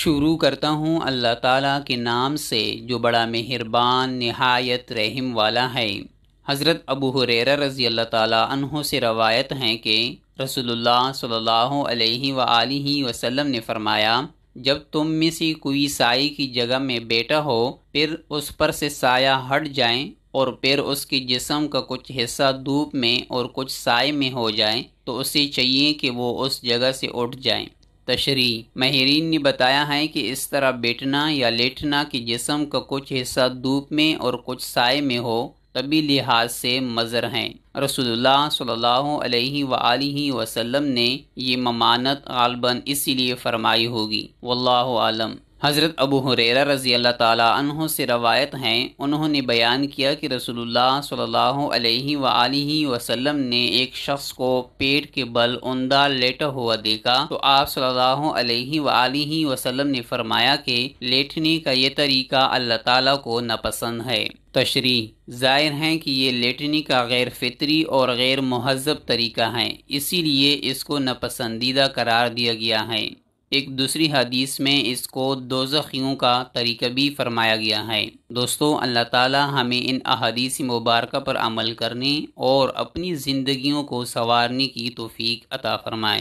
शुरू करता हूँ अल्लाह ताला के नाम से जो बड़ा मेहरबान नहायत रहम वाला है हज़रत अबू हुरेरा रज़ी अल्लाह ताला अनहों से रवायत हैं कि रसूलुल्लाह सल्लल्लाहु अलैहि वआलिहि वसल्लम ने फरमाया जब तुम में से कोई साई की जगह में बेटा हो फिर उस पर से साया हट जाए और फिर उसके जिसम का कुछ हिस्सा धूप में और कुछ साय में हो जाए तो उसे चाहिए कि वो उस जगह से उठ जाए तशरी माहरीन ने बताया है कि इस तरह बैठना या लेटना कि जिसम का कुछ हिस्सा धूप में और कुछ साय में हो तभी लिहाज से मज़र हैं रसूलुल्लाह सल्लल्लाहु अलैहि वसल्लम ने ये ममानत गालबन इसीलिए फरमाई होगी वल्लाह आलम हज़रत अबू हुरेरा रज़ी अल्लाह ताली से रवायत हैं उन्होंने बयान किया कि रसूलुल्लाह सल्लल्लाहु अलैहि वसल्लम ने एक शख्स को पेट के बल उमदा लेटा हुआ देखा तो आप सल्लल्लाहु अलैहि वसल्लम ने फरमाया कि लेटने का ये तरीका अल्लाह ताला को नापसंद है तशरी जाहिर है कि ये लेटने का गैर फितरी और गैर महजब तरीका है इसीलिए इसको नापसंदीदा करार दिया गया है एक दूसरी हदीस में इसको दोजखियों का तरीका भी फरमाया गया है दोस्तों अल्लाह ताला हमें इन अहादीस मुबारक पर अमल करने और अपनी ज़िंदगियों को संवारने की तोफ़ी अता फ़रमाए